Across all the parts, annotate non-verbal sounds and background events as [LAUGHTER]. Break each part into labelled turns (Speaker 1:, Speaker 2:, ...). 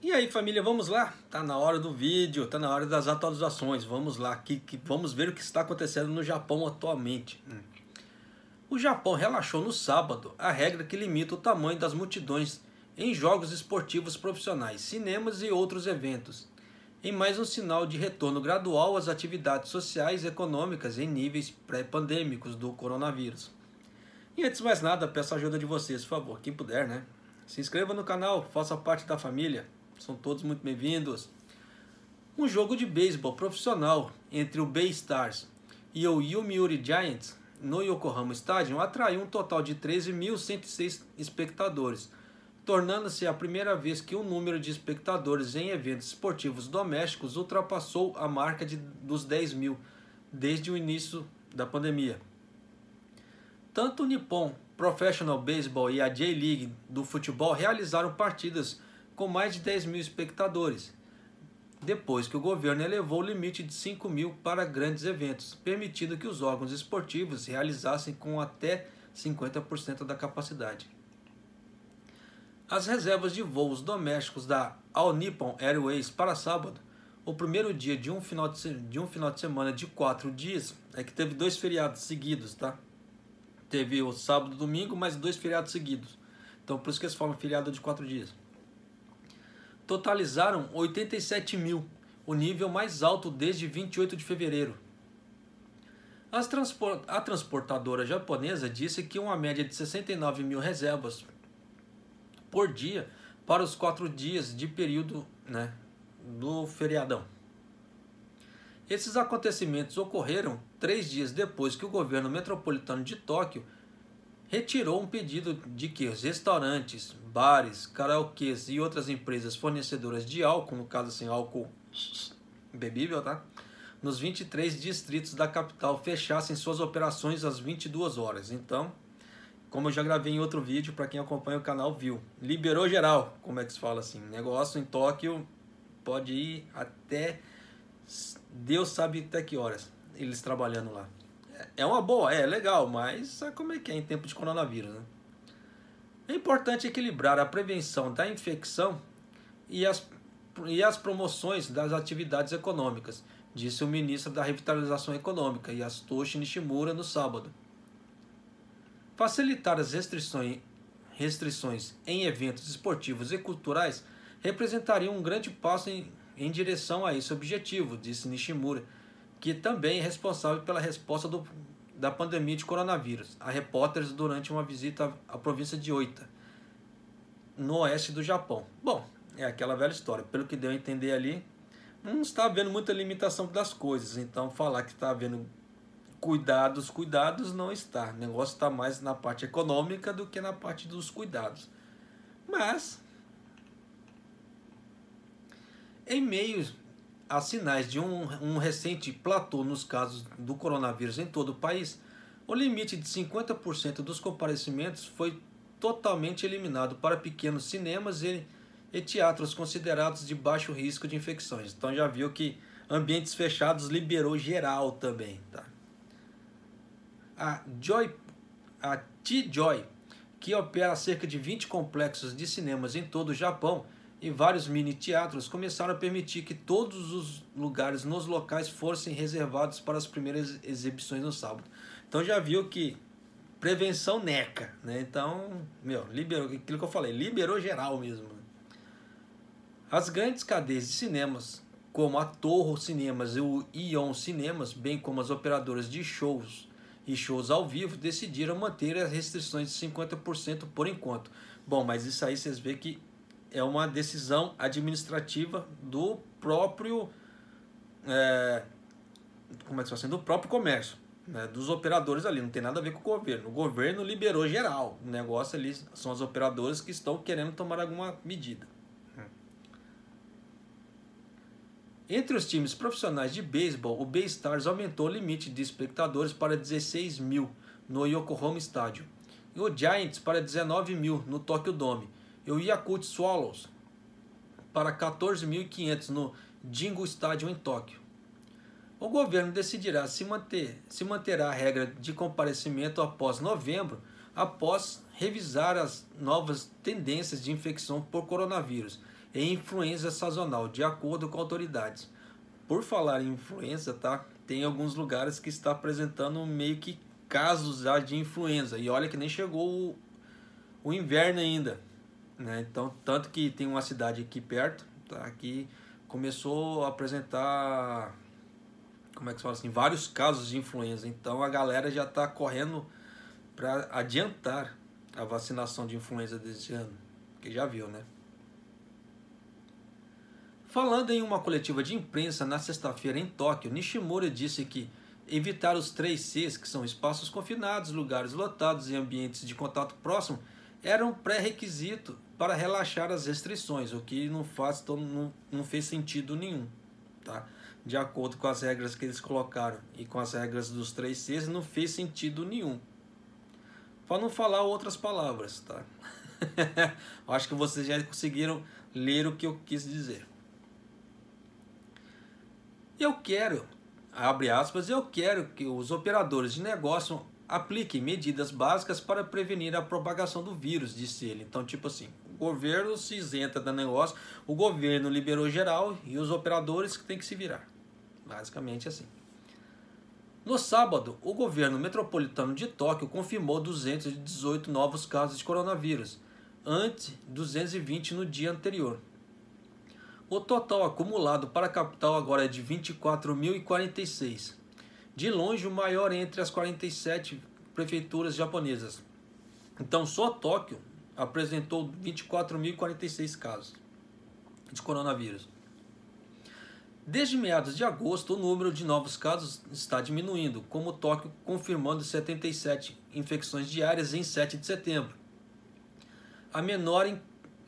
Speaker 1: E aí família, vamos lá? Tá na hora do vídeo, tá na hora das atualizações. Vamos lá, que, que, vamos ver o que está acontecendo no Japão atualmente. O Japão relaxou no sábado a regra que limita o tamanho das multidões em jogos esportivos profissionais, cinemas e outros eventos, em mais um sinal de retorno gradual às atividades sociais e econômicas em níveis pré-pandêmicos do coronavírus. E antes de mais nada, peço a ajuda de vocês, por favor, quem puder, né? Se inscreva no canal, faça parte da família. São todos muito bem-vindos. Um jogo de beisebol profissional entre o Bay Stars e o Yomiuri Giants no Yokohama Stadium atraiu um total de 13.106 espectadores, tornando-se a primeira vez que o número de espectadores em eventos esportivos domésticos ultrapassou a marca de, dos 10 mil desde o início da pandemia. Tanto o Nippon Professional Baseball e a J-League do futebol realizaram partidas com mais de 10 mil espectadores, depois que o governo elevou o limite de 5 mil para grandes eventos, permitindo que os órgãos esportivos realizassem com até 50% da capacidade. As reservas de voos domésticos da All Nippon Airways para sábado, o primeiro dia de um final de, de, um final de semana de quatro dias, é que teve dois feriados seguidos, tá? Teve o sábado e domingo, mas dois feriados seguidos. Então por isso que eles falam feriado de quatro dias totalizaram 87 mil, o nível mais alto desde 28 de fevereiro. Transport a transportadora japonesa disse que uma média de 69 mil reservas por dia para os quatro dias de período né, do feriadão. Esses acontecimentos ocorreram três dias depois que o governo metropolitano de Tóquio retirou um pedido de que os restaurantes, bares, karaokês e outras empresas fornecedoras de álcool, no caso assim, álcool bebível, tá? Nos 23 distritos da capital fechassem suas operações às 22 horas. Então, como eu já gravei em outro vídeo, para quem acompanha o canal viu, liberou geral, como é que se fala assim, negócio em Tóquio pode ir até Deus sabe até que horas eles trabalhando lá é uma boa, é legal, mas sabe como é que é em tempo de coronavírus, né? É importante equilibrar a prevenção da infecção e as, e as promoções das atividades econômicas, disse o ministro da Revitalização Econômica, Yasutoshi Nishimura, no sábado. Facilitar as restrições, restrições em eventos esportivos e culturais representaria um grande passo em, em direção a esse objetivo, disse Nishimura que também é responsável pela resposta do, da pandemia de coronavírus a repórteres durante uma visita à província de Oita, no oeste do Japão. Bom, é aquela velha história. Pelo que deu a entender ali, não está havendo muita limitação das coisas. Então, falar que está havendo cuidados, cuidados não está. O negócio está mais na parte econômica do que na parte dos cuidados. Mas, em meio há sinais de um, um recente platô nos casos do coronavírus em todo o país, o limite de 50% dos comparecimentos foi totalmente eliminado para pequenos cinemas e, e teatros considerados de baixo risco de infecções. Então já viu que ambientes fechados liberou geral também. Tá? A Joy, a T-Joy, que opera cerca de 20 complexos de cinemas em todo o Japão, e vários mini teatros começaram a permitir que todos os lugares nos locais fossem reservados para as primeiras exibições no sábado. Então já viu que prevenção neca, né? Então, meu, liberou aquilo que eu falei, liberou geral mesmo. As grandes cadeias de cinemas, como a Torro Cinemas e o Ion Cinemas, bem como as operadoras de shows e shows ao vivo, decidiram manter as restrições de 50% por enquanto. Bom, mas isso aí vocês vê que é uma decisão administrativa do próprio é, como é que se assim, do próprio comércio, né, dos operadores ali, não tem nada a ver com o governo. O governo liberou geral, o negócio ali são as operadoras que estão querendo tomar alguma medida. Entre os times profissionais de beisebol, o Bay-Stars aumentou o limite de espectadores para 16 mil no Yokohama Stadium e o Giants para 19 mil no Tokyo Dome e o Yakult Swallows para 14.500 no Jingu Stadium em Tóquio. O governo decidirá se, manter, se manterá a regra de comparecimento após novembro, após revisar as novas tendências de infecção por coronavírus e influenza sazonal, de acordo com autoridades. Por falar em influenza, tá? Tem alguns lugares que está apresentando meio que casos já de influenza. E olha que nem chegou o, o inverno ainda. Né? Então, tanto que tem uma cidade aqui perto, tá? que começou a apresentar, como é que se fala assim, vários casos de influenza. Então, a galera já está correndo para adiantar a vacinação de influenza desse ano, que já viu, né? Falando em uma coletiva de imprensa na sexta-feira em Tóquio, Nishimura disse que evitar os três Cs, que são espaços confinados, lugares lotados e ambientes de contato próximo, era um pré-requisito para relaxar as restrições, o que não, faz, então, não, não fez sentido nenhum. Tá? De acordo com as regras que eles colocaram e com as regras dos três Cs, não fez sentido nenhum. Para não falar outras palavras, tá? [LAUGHS] Acho que vocês já conseguiram ler o que eu quis dizer. Eu quero, abre aspas, eu quero que os operadores de negócio apliquem medidas básicas para prevenir a propagação do vírus, disse ele. Então, tipo assim, governo se isenta da negócio, o governo liberou geral e os operadores que têm que se virar. Basicamente assim. No sábado, o governo metropolitano de Tóquio confirmou 218 novos casos de coronavírus, antes 220 no dia anterior. O total acumulado para a capital agora é de 24.046, de longe o maior entre as 47 prefeituras japonesas. Então, só Tóquio apresentou 24.046 casos de coronavírus. Desde meados de agosto, o número de novos casos está diminuindo, como Tóquio confirmando 77 infecções diárias em 7 de setembro. A menor em,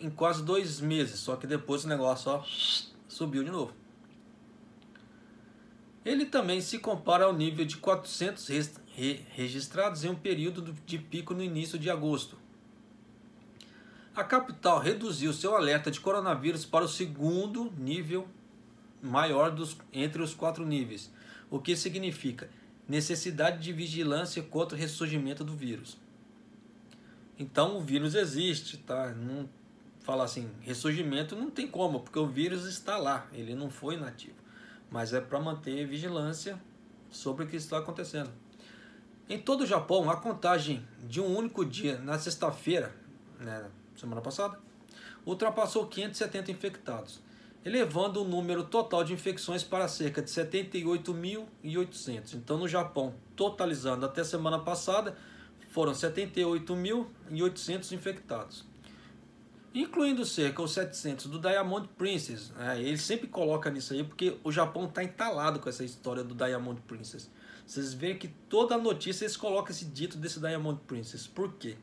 Speaker 1: em quase dois meses, só que depois o negócio ó, subiu de novo. Ele também se compara ao nível de 400 registrados em um período de pico no início de agosto. A capital reduziu seu alerta de coronavírus para o segundo nível maior dos, entre os quatro níveis, o que significa necessidade de vigilância contra o ressurgimento do vírus. Então o vírus existe, tá? Não falar assim, ressurgimento não tem como, porque o vírus está lá, ele não foi inativo. Mas é para manter vigilância sobre o que está acontecendo. Em todo o Japão, a contagem de um único dia na sexta-feira, né, semana passada, ultrapassou 570 infectados, elevando o número total de infecções para cerca de 78.800. Então, no Japão, totalizando até semana passada, foram 78.800 infectados. Incluindo cerca os 700 do Diamond Princess. Né? ele sempre coloca nisso aí, porque o Japão está entalado com essa história do Diamond Princess. Vocês veem que toda a notícia eles colocam esse dito desse Diamond Princess. Por quê?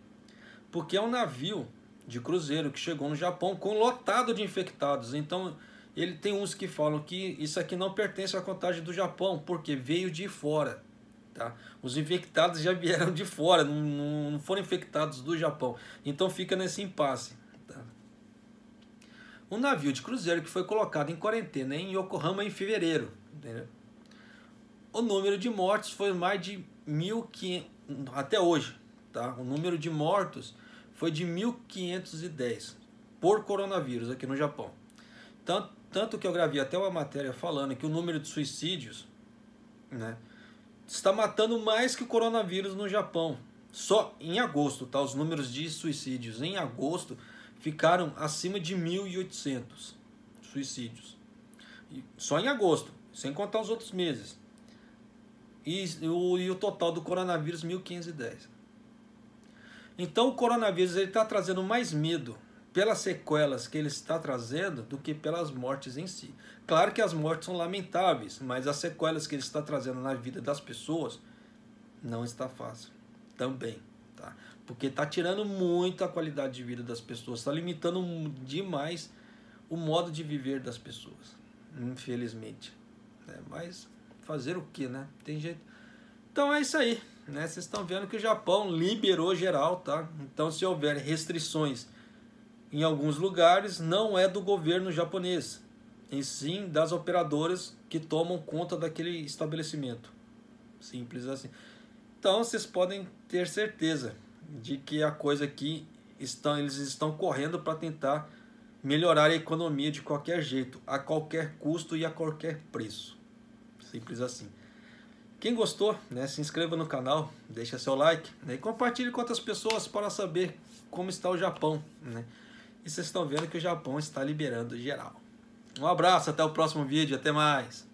Speaker 1: Porque é um navio de cruzeiro que chegou no Japão com lotado de infectados. Então, ele tem uns que falam que isso aqui não pertence à contagem do Japão, porque veio de fora. Tá? Os infectados já vieram de fora, não, não foram infectados do Japão. Então fica nesse impasse. Tá? Um navio de cruzeiro que foi colocado em quarentena em Yokohama em fevereiro. Entendeu? O número de mortes foi mais de mil quinhentos até hoje. Tá? O número de mortos foi de 1.510 por coronavírus aqui no Japão. Tanto, tanto que eu gravei até uma matéria falando que o número de suicídios né, está matando mais que o coronavírus no Japão. Só em agosto, tá? Os números de suicídios em agosto ficaram acima de 1.800 suicídios. Só em agosto, sem contar os outros meses. E o, e o total do coronavírus, 1.510. Então o coronavírus está trazendo mais medo pelas sequelas que ele está trazendo do que pelas mortes em si. Claro que as mortes são lamentáveis, mas as sequelas que ele está trazendo na vida das pessoas não está fácil também, tá? Porque está tirando muito a qualidade de vida das pessoas, está limitando demais o modo de viver das pessoas, infelizmente. É, mas fazer o que, né? Tem jeito. Então é isso aí né? Vocês estão vendo que o Japão liberou geral, tá? Então, se houver restrições em alguns lugares, não é do governo japonês, e sim das operadoras que tomam conta daquele estabelecimento. Simples assim. Então, vocês podem ter certeza de que a coisa aqui estão eles estão correndo para tentar melhorar a economia de qualquer jeito, a qualquer custo e a qualquer preço. Simples assim. Quem gostou, né, se inscreva no canal, deixa seu like né, e compartilhe com outras pessoas para saber como está o Japão. Né? E vocês estão vendo que o Japão está liberando geral. Um abraço, até o próximo vídeo, até mais!